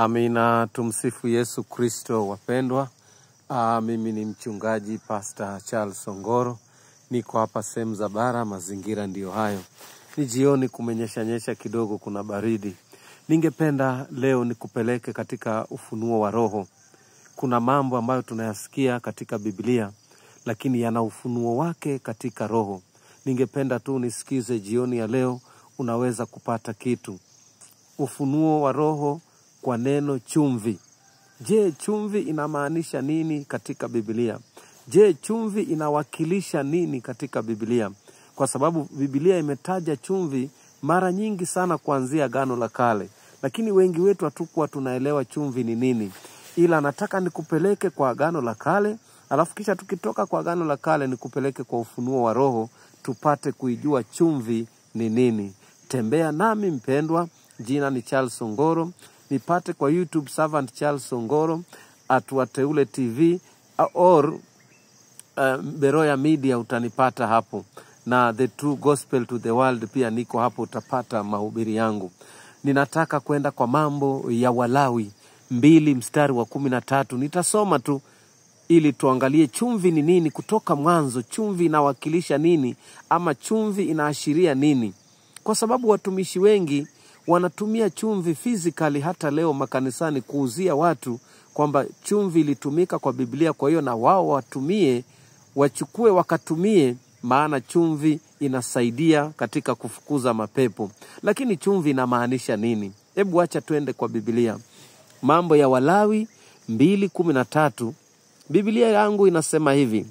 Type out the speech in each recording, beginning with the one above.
Amina, tumsifu Yesu Kristo. Wapendwa, Aa, ah, mimi ni mchungaji Pastor Charles Songoro, niko hapa sehemu za bara, mazingira ndiyo hayo. Ni jioni, kumenyeshanyesha kidogo, kuna baridi. Ningependa leo nikupeleke katika ufunuo wa Roho. Kuna mambo ambayo tunayasikia katika Biblia, lakini yana ufunuo wake katika Roho. Ningependa tu nisikize jioni ya leo, unaweza kupata kitu. Ufunuo wa Roho kwa neno chumvi. Je, chumvi inamaanisha nini katika Biblia? Je, chumvi inawakilisha nini katika Biblia? Kwa sababu Biblia imetaja chumvi mara nyingi sana kuanzia Agano la Kale, lakini wengi wetu hatukuwa tunaelewa chumvi ni nini, ila nataka nikupeleke kwa Agano la Kale, alafu kisha tukitoka kwa Agano la Kale nikupeleke kwa ufunuo wa Roho tupate kuijua chumvi ni nini. Tembea nami mpendwa, jina ni Charles Ongoro nipate kwa YouTube Servant Charles Songoro at Wateule TV or uh, Beroya Media utanipata hapo, na The True Gospel to the World pia niko hapo, utapata mahubiri yangu. Ninataka kwenda kwa mambo ya Walawi mbili mstari wa kumi na tatu. Nitasoma tu ili tuangalie chumvi ni nini kutoka mwanzo. Chumvi inawakilisha nini, ama chumvi inaashiria nini? Kwa sababu watumishi wengi wanatumia chumvi physically hata leo makanisani kuuzia watu kwamba chumvi ilitumika kwa Biblia, kwa hiyo na wao watumie, wachukue wakatumie, maana chumvi inasaidia katika kufukuza mapepo. Lakini chumvi inamaanisha nini? Hebu wacha twende kwa Biblia, Mambo ya Walawi mbili kumi na tatu. Biblia yangu inasema hivi: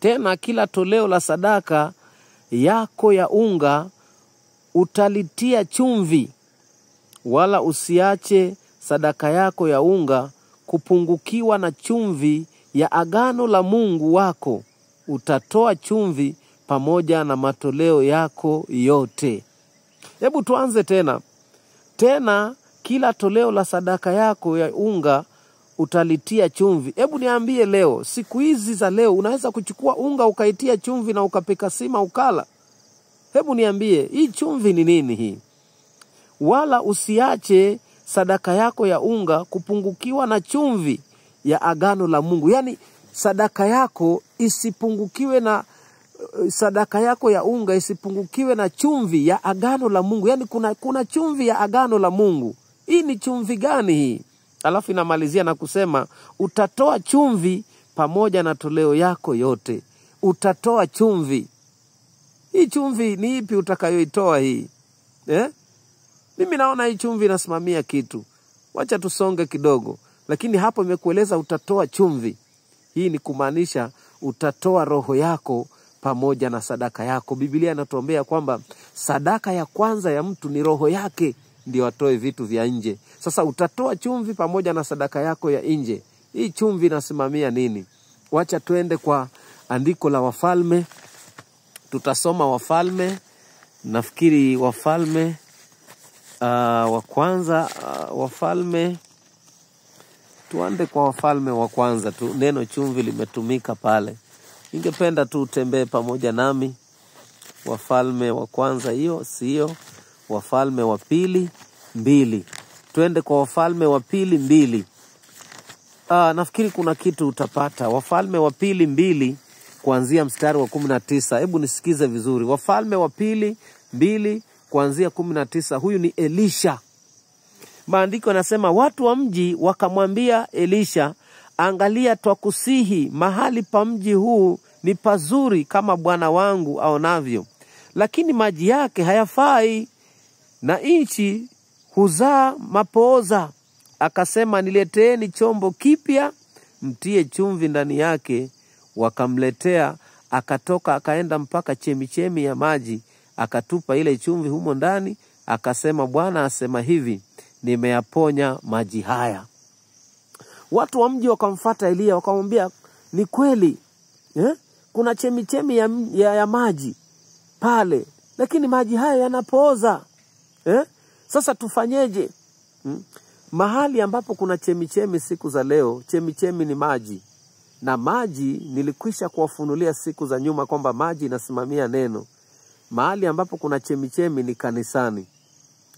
tena kila toleo la sadaka yako ya unga utalitia chumvi, wala usiache sadaka yako ya unga kupungukiwa na chumvi ya agano la Mungu wako. Utatoa chumvi pamoja na matoleo yako yote. Hebu tuanze tena. Tena kila toleo la sadaka yako ya unga utalitia chumvi. Hebu niambie leo, siku hizi za leo unaweza kuchukua unga ukaitia chumvi na ukapika sima ukala? Hebu niambie, hii chumvi ni nini hii? Wala usiache sadaka yako ya unga kupungukiwa na chumvi ya agano la Mungu. Yaani sadaka yako isipungukiwe na eh, sadaka yako ya unga isipungukiwe na chumvi ya agano la Mungu. Yaani kuna, kuna chumvi ya agano la Mungu. Hii ni chumvi gani hii? Alafu inamalizia na kusema utatoa chumvi pamoja na toleo yako yote, utatoa chumvi hii chumvi ni ipi utakayoitoa hii eh? Mimi naona hii chumvi inasimamia kitu, wacha tusonge kidogo. Lakini hapo imekueleza utatoa chumvi. Hii ni kumaanisha utatoa roho yako pamoja na sadaka yako. Biblia inatuambia kwamba sadaka ya kwanza ya mtu ni roho yake, ndio atoe vitu vya nje. Sasa utatoa chumvi pamoja na sadaka yako ya nje. Hii chumvi inasimamia nini? Wacha twende kwa andiko la Wafalme tutasoma Wafalme, nafikiri Wafalme uh, wa kwanza uh, Wafalme tuande kwa Wafalme wa kwanza tu, neno chumvi limetumika pale. Ningependa tu utembee pamoja nami Wafalme wa kwanza, hiyo siyo Wafalme wa pili mbili, twende kwa Wafalme wa pili mbili. Aa, ah, nafikiri kuna kitu utapata. Wafalme wa pili mbili kuanzia mstari wa kumi na tisa. Hebu nisikize vizuri, Wafalme wa Pili mbili kuanzia kumi na tisa. Huyu ni Elisha. Maandiko yanasema watu wa mji wakamwambia Elisha, angalia, twakusihi, mahali pa mji huu ni pazuri kama bwana wangu aonavyo, lakini maji yake hayafai na nchi huzaa mapooza. Akasema, nileteeni chombo kipya mtie chumvi ndani yake wakamletea, akatoka akaenda mpaka chemichemi ya maji, akatupa ile chumvi humo ndani, akasema, Bwana asema hivi, nimeyaponya maji haya. Watu wa mji wakamfata Eliya wakamwambia, ni kweli eh? kuna chemichemi ya, ya, ya maji pale, lakini maji haya yanapooza eh? Sasa tufanyeje? hmm? Mahali ambapo kuna chemichemi siku za leo, chemichemi ni maji na maji nilikwisha kuwafunulia siku za nyuma kwamba maji inasimamia neno. Mahali ambapo kuna chemichemi ni kanisani.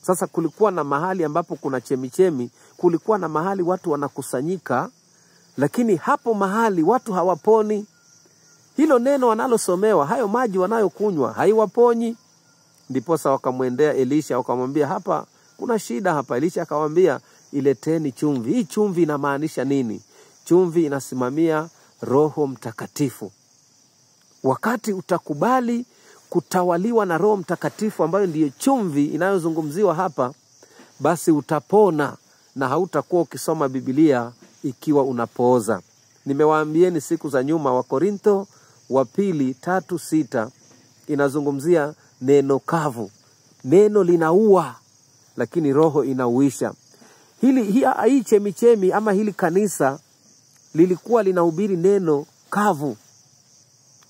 Sasa kulikuwa na mahali ambapo kuna chemichemi, kulikuwa na mahali watu wanakusanyika, lakini hapo mahali watu hawaponi. Hilo neno wanalosomewa, hayo maji wanayokunywa haiwaponyi. Ndiposa wakamwendea Elisha wakamwambia, hapa kuna shida hapa. Elisha akamwambia, ileteni chumvi. Hii chumvi inamaanisha nini? Chumvi inasimamia Roho Mtakatifu. Wakati utakubali kutawaliwa na Roho Mtakatifu ambayo ndiyo chumvi inayozungumziwa hapa, basi utapona na hautakuwa ukisoma bibilia ikiwa unapooza. Nimewaambieni siku za nyuma, Wakorintho wa pili tatu sita inazungumzia neno kavu. Neno linaua, lakini roho inauisha. Hili hii chemichemi ama hili kanisa lilikuwa linahubiri neno kavu,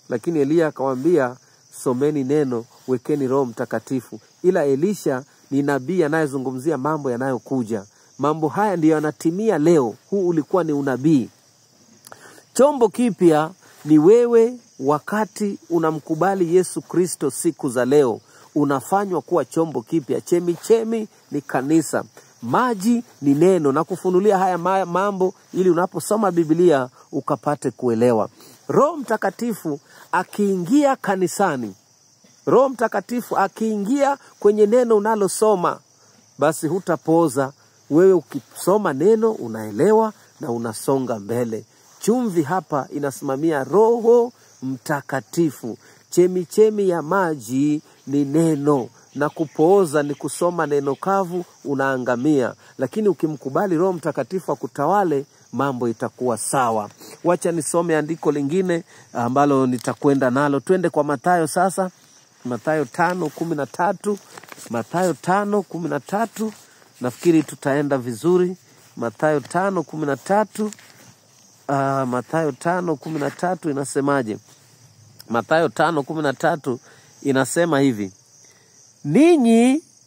lakini Eliya akawaambia someni neno, wekeni Roho Mtakatifu. Ila Elisha ni nabii anayezungumzia mambo yanayokuja. Mambo haya ndiyo yanatimia leo. Huu ulikuwa ni unabii. Chombo kipya ni wewe. Wakati unamkubali Yesu Kristo siku za leo, unafanywa kuwa chombo kipya. Chemichemi ni kanisa. Maji ni neno na kufunulia haya mambo ili unaposoma Biblia ukapate kuelewa. Roho Mtakatifu akiingia kanisani, Roho Mtakatifu akiingia kwenye neno unalosoma, basi hutapoza wewe. Ukisoma neno unaelewa na unasonga mbele. Chumvi hapa inasimamia Roho Mtakatifu. Chemichemi ya maji ni neno na kupooza ni kusoma neno kavu, unaangamia. Lakini ukimkubali Roho Mtakatifu akutawale, mambo itakuwa sawa. Wacha nisome andiko lingine ambalo nitakwenda nalo. Twende kwa Mathayo sasa, Mathayo tano kumi na tatu Mathayo tano kumi na tatu nafikiri tutaenda vizuri. Mathayo tano kumi na tatu uh, Mathayo tano kumi na tatu inasemaje? Mathayo tano kumi na tatu inasema hivi 妮妮。